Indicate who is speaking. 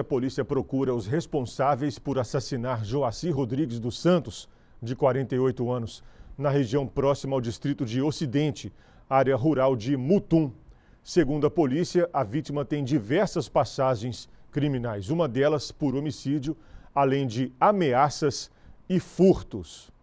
Speaker 1: a polícia procura os responsáveis por assassinar Joaci Rodrigues dos Santos, de 48 anos, na região próxima ao distrito de Ocidente, área rural de Mutum. Segundo a polícia, a vítima tem diversas passagens criminais, uma delas por homicídio, além de ameaças e furtos.